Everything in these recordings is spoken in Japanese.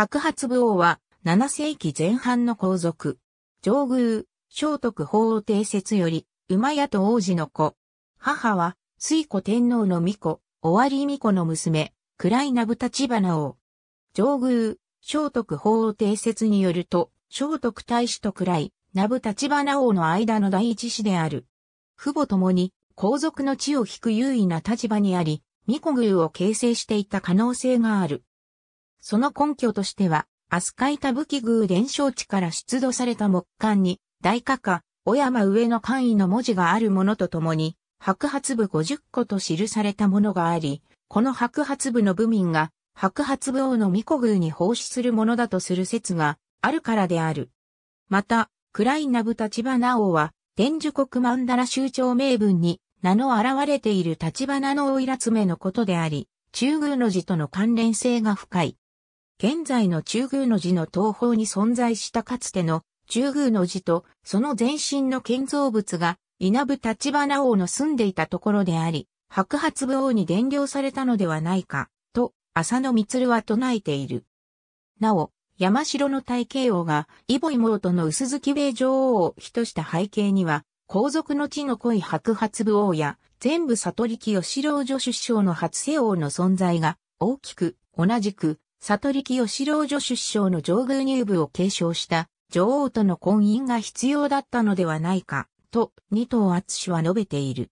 白髪武王は7世紀前半の皇族。上宮、聖徳法王帝説より、馬屋と王子の子。母は、水子天皇の巫女、尾張巫女の娘、暗いなぶ立花王。上宮、聖徳法王帝説によると、聖徳太子と暗い、なぶ立花王の間の第一子である。父母ともに、皇族の地を引く優位な立場にあり、巫女宮を形成していた可能性がある。その根拠としては、飛鳥板器宮伝承地から出土された木簡に、大家下、小山上の簡易の文字があるものとともに、白髪部50個と記されたものがあり、この白髪部の部民が、白髪部王の御子宮に奉仕するものだとする説があるからである。また、クライナブ立花王は、天寿国ンダラ州長名分に、名の現れている立花のおいらつめのことであり、中宮の字との関連性が深い。現在の中宮の寺の東方に存在したかつての中宮の寺とその前身の建造物が稲部立花王の住んでいたところであり、白髪部王に伝領されたのではないか、と浅野光は唱えている。なお、山城の大慶王が、イボ妹の薄月米女王を比とした背景には、皇族の地の濃い白髪部王や、全部悟り清志郎女首相の初世王の存在が、大きく、同じく、悟り清志郎女出生の上宮入部を継承した女王との婚姻が必要だったのではないか、と二藤厚は述べている。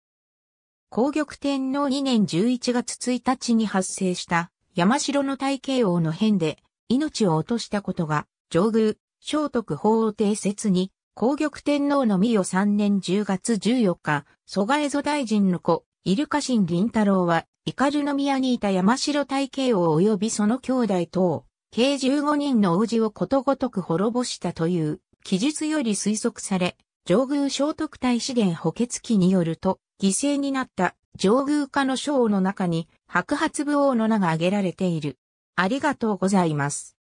皇玉天皇2年11月1日に発生した山城の大慶王の変で命を落としたことが上宮、聖徳法王帝説に皇玉天皇の御代3年10月14日、蘇我蝦夷大臣の子、イルカ神林太郎は、斑の宮にいた山城大系王及びその兄弟等、計15人の王子をことごとく滅ぼしたという、記述より推測され、上宮聖徳太子殿補欠記によると、犠牲になった上宮家の章の中に、白髪部王の名が挙げられている。ありがとうございます。